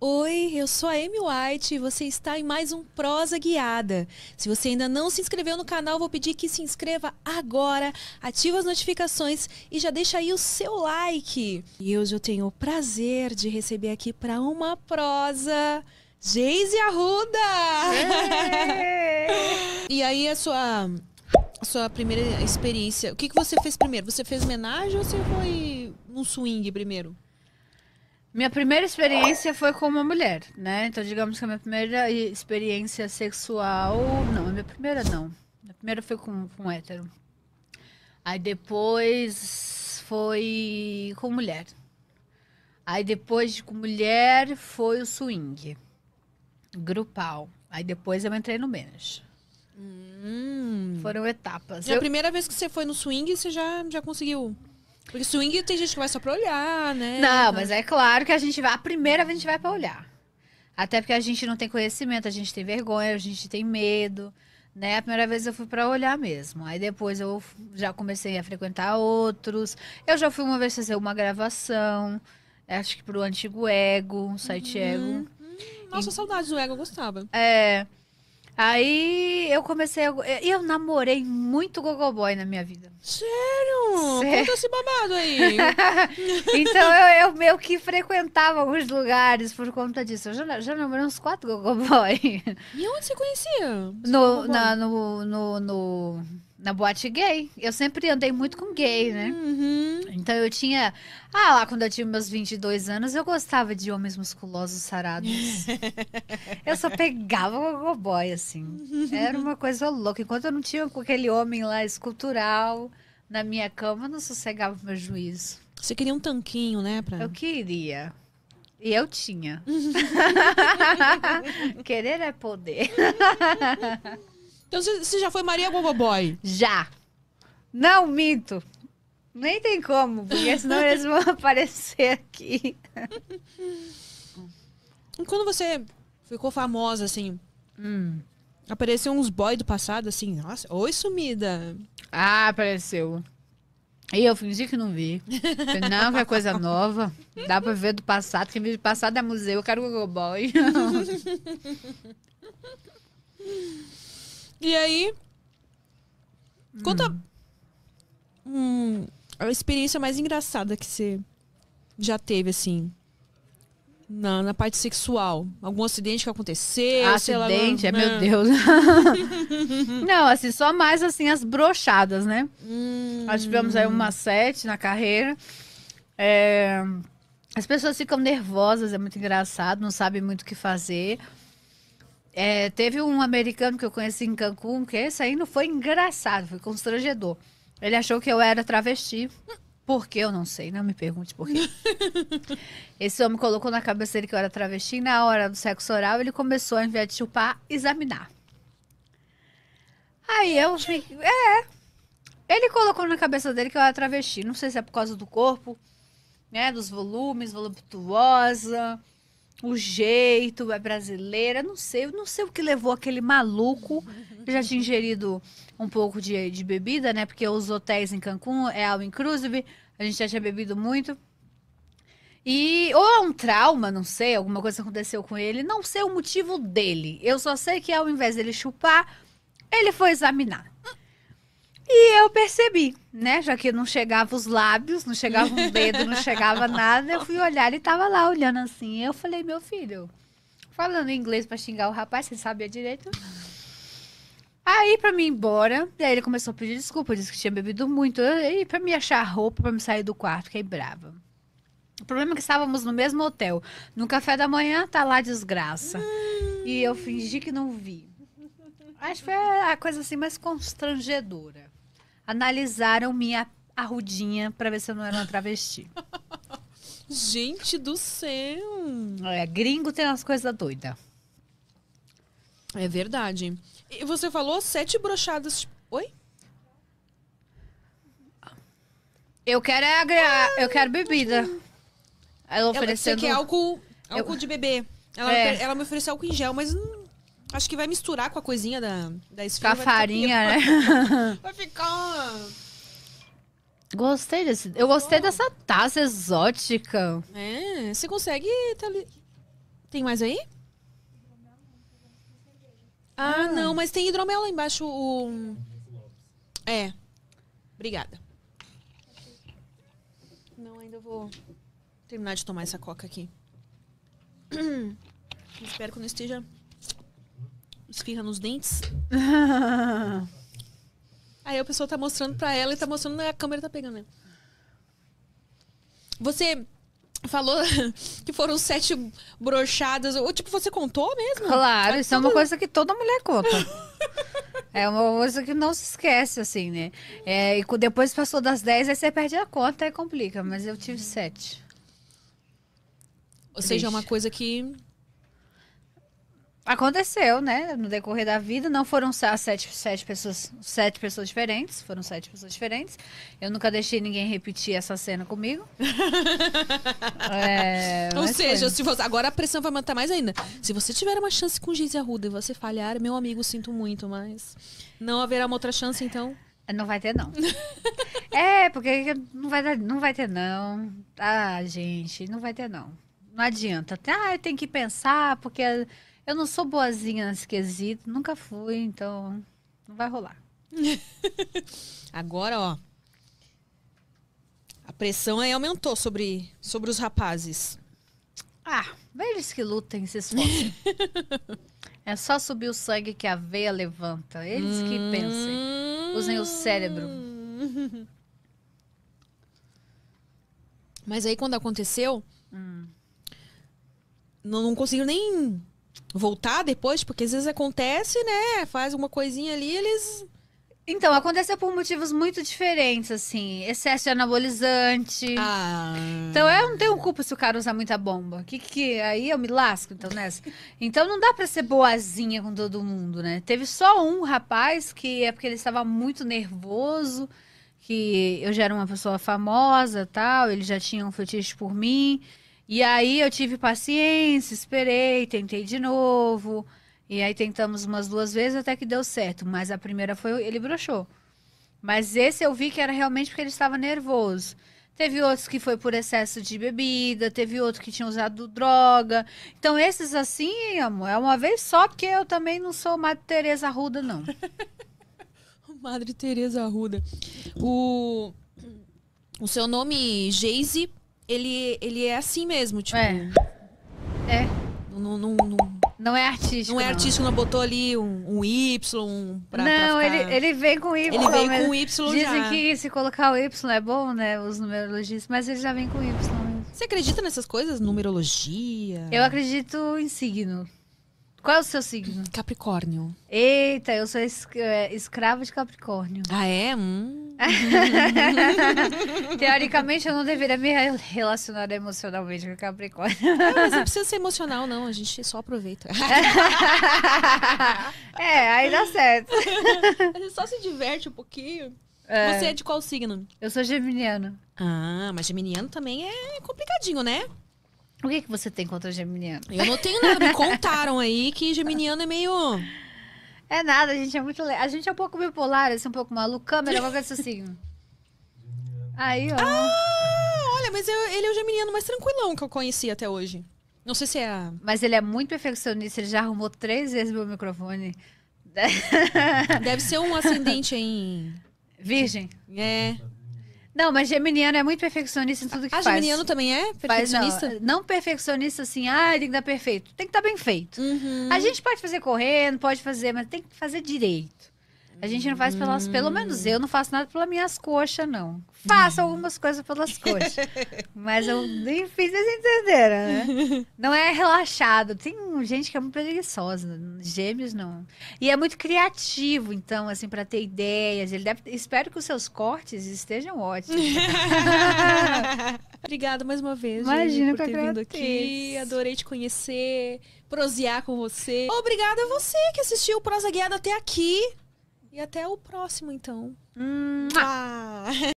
Oi, eu sou a Amy White e você está em mais um Prosa Guiada. Se você ainda não se inscreveu no canal, vou pedir que se inscreva agora, ative as notificações e já deixa aí o seu like. E hoje eu tenho o prazer de receber aqui para uma prosa, Geise Arruda! e aí a sua, a sua primeira experiência, o que, que você fez primeiro? Você fez homenagem ou você foi um swing primeiro? Minha primeira experiência foi com uma mulher, né? Então, digamos que a minha primeira experiência sexual. Não, a minha primeira não. A primeira foi com, com um hétero. Aí depois foi com mulher. Aí depois de com mulher foi o swing. Grupal. Aí depois eu entrei no menos. Hum. Foram etapas. E eu... a primeira vez que você foi no swing, você já, já conseguiu porque swing tem gente que vai só pra olhar, né? Não, então mas é claro que a gente vai. A primeira vez a gente vai pra olhar. Até porque a gente não tem conhecimento, a gente tem vergonha, a gente tem medo. Né? A primeira vez eu fui para olhar mesmo. Aí depois eu já comecei a frequentar outros. Eu já fui uma vez fazer uma gravação, acho que pro antigo ego, um site uhum. ego. Hum, nossa, e... saudades do ego, eu gostava. É. Aí eu comecei a... Eh, eu namorei muito gogoboy na minha vida. Sério? Sério? Conta esse babado aí. então eu, eu meio que frequentava alguns lugares por conta disso. Eu já, já namorei uns quatro gogoboy. E onde você conhecia? No, na, no, no, no na boate gay. Eu sempre andei muito com gay, né? Uhum. Então eu tinha. Ah, lá quando eu tinha meus 22 anos, eu gostava de homens musculosos sarados. eu só pegava o cowboy, assim. Era uma coisa louca. Enquanto eu não tinha com aquele homem lá escultural na minha cama, eu não sossegava o meu juízo. Você queria um tanquinho, né? Pra... Eu queria. E eu tinha. Querer é poder. Então você já foi Maria Gogoboy? Já. Não minto. Nem tem como, porque senão eles vão aparecer aqui. Quando você ficou famosa, assim, hum. apareceu uns boy do passado, assim, nossa, oi sumida. Ah, apareceu. E eu fingi que não vi. não, que é coisa nova. Dá pra ver do passado. Que o do passado é museu. Eu quero o Gogoboy. E aí. Conta. Hum, a experiência mais engraçada que você já teve, assim. Na, na parte sexual. Algum acidente que aconteceu? Acidente, lá, é, meu Deus. não, assim, só mais assim as brochadas, né? Hum. Nós tivemos aí uma sete na carreira. É... As pessoas ficam nervosas, é muito engraçado, não sabem muito o que fazer. É, teve um americano que eu conheci em Cancún, que esse não foi engraçado, foi constrangedor. Ele achou que eu era travesti. Por que eu não sei, não me pergunte por quê. Esse homem colocou na cabeça dele que eu era travesti e na hora do sexo oral ele começou, ao invés de chupar, examinar. Aí eu fiquei. É. Ele colocou na cabeça dele que eu era travesti. Não sei se é por causa do corpo, né? Dos volumes, voluptuosa o jeito, é brasileira, não sei, eu não sei o que levou aquele maluco, já tinha ingerido um pouco de, de bebida, né, porque os hotéis em Cancún é ao inclusive, a gente já tinha bebido muito, e ou é um trauma, não sei, alguma coisa aconteceu com ele, não sei o motivo dele, eu só sei que ao invés dele chupar, ele foi examinar. E eu percebi, né? Já que não chegava os lábios, não chegava um dedo, não chegava nada, eu fui olhar e tava lá olhando assim. Eu falei, meu filho, falando inglês para xingar o rapaz, você sabia direito? Aí, pra mim ir embora, daí ele começou a pedir desculpa, disse que tinha bebido muito. E pra me achar roupa, pra me sair do quarto, fiquei brava. O problema é que estávamos no mesmo hotel. No café da manhã, tá lá desgraça. Hum. E eu fingi que não vi. Acho que foi a coisa assim mais constrangedora analisaram minha arrudinha para ver se eu não era uma travesti. Gente do céu! É, gringo tem umas coisas doidas. É verdade. E você falou sete brochadas. Oi? Eu quero é agra... eu quero bebida. Ela oferecendo. Eu você quer álcool, álcool eu... de bebê. Ela, é. ela me ofereceu álcool em gel, mas Acho que vai misturar com a coisinha da, da esfirra. Com a farinha, né? vai ficar. Gostei desse. Eu gostei oh. dessa taça exótica. É, você consegue. Tem mais aí? Ah, ah, não, mas tem hidromel lá embaixo. O... É. Obrigada. Não, ainda vou terminar de tomar essa coca aqui. Espero que não esteja esfirra nos dentes. Aí a pessoa tá mostrando pra ela e tá mostrando, né, a câmera tá pegando. Né? Você falou que foram sete brochadas. Ou, tipo, você contou mesmo? Claro, isso é uma coisa que toda mulher conta. é uma coisa que não se esquece, assim, né? É, e depois passou das dez, aí você perde a conta e complica. Mas eu tive sete. Ou Triste. seja, é uma coisa que Aconteceu, né? No decorrer da vida, não foram sete, sete, pessoas, sete pessoas diferentes, foram sete pessoas diferentes. Eu nunca deixei ninguém repetir essa cena comigo. é, Ou seja, foi. se você, agora a pressão vai manter mais ainda. Se você tiver uma chance com Giz Arruda e você falhar, meu amigo, sinto muito, mas não haverá uma outra chance, então. É, não vai ter, não. é, porque não vai, não vai ter, não. Ah, gente, não vai ter, não. Não adianta. Ah, tem que pensar, porque eu não sou boazinha nesse quesito, nunca fui, então não vai rolar. Agora, ó. A pressão aí aumentou sobre, sobre os rapazes. Ah, eles que lutem, se esforcem. é só subir o sangue que a veia levanta. Eles que pensem. Usem o cérebro. Mas aí quando aconteceu, hum. não, não nem voltar depois, porque às vezes acontece, né? Faz uma coisinha ali, eles então, aconteceu por motivos muito diferentes, assim. Excesso de anabolizante. Ah. Então, eu não tenho culpa se o cara usar muita bomba. Que, que Aí eu me lasco, então, nessa. Né? então, não dá pra ser boazinha com todo mundo, né? Teve só um rapaz que é porque ele estava muito nervoso, que eu já era uma pessoa famosa tal, ele já tinha um fetiche por mim. E aí eu tive paciência, esperei, tentei de novo. E aí tentamos umas duas vezes até que deu certo. Mas a primeira foi ele broxou. Mas esse eu vi que era realmente porque ele estava nervoso. Teve outros que foi por excesso de bebida, teve outro que tinha usado droga. Então, esses assim, amor, é uma vez só, porque eu também não sou Madre Teresa Arruda, não. Madre Teresa Arruda. O, o seu nome, Geise, ele, ele é assim mesmo, tipo. É. É. Não, não, não, não é artístico. Não é artístico, não, botou ali um, um Y um pra, Não, pra ficar... ele, ele vem com Y. Ele vem com Y Dizem que se colocar o Y é bom, né? Os numerologistas, mas ele já vem com Y. Você acredita nessas coisas? Numerologia? Eu acredito em signo. Qual é o seu signo? Capricórnio. Eita, eu sou es é, escrava de Capricórnio. Ah, é? Hum. Teoricamente, eu não deveria me relacionar emocionalmente com Capricórnio. mas não precisa ser emocional, não. A gente só aproveita. é, aí dá certo. A gente só se diverte um pouquinho. É. Você é de qual signo? Eu sou geminiano. Ah, mas geminiano também é complicadinho, né? O que, é que você tem contra geminiano? Eu não tenho nada. Me contaram aí que geminiano é meio. É nada, a gente é muito. Le... A gente é um pouco bipolar, assim, um pouco maluco. Câmera, qualquer coisa é Aí, ó. Ah, olha, mas eu, ele é o geminiano mais tranquilão que eu conheci até hoje. Não sei se é. Mas ele é muito perfeccionista, ele já arrumou três vezes meu microfone. Deve ser um ascendente em. Virgem. É. Não, mas geminiano é muito perfeccionista em tudo que ah, faz. Ah, geminiano também é perfeccionista? Não, não, perfeccionista assim, ah, tem que dar perfeito. Tem que estar bem feito. Uhum. A gente pode fazer correndo, pode fazer, mas tem que fazer direito. A gente não faz pelas. Hum. Pelo menos eu não faço nada pelas minhas coxas, não. Faço algumas coisas pelas coxas. mas eu nem fiz, vocês entenderam, né? Não é relaxado. Tem gente que é muito preguiçosa. Né? Gêmeos não. E é muito criativo, então, assim, para ter ideias. Ele deve... Espero que os seus cortes estejam ótimos. Obrigada mais uma vez, Imagina, gente, por ter vindo aqui. Adorei te conhecer, prosear com você. Obrigada a você que assistiu o Prosa Guiada até aqui. E até o próximo, então. Hum. Ah.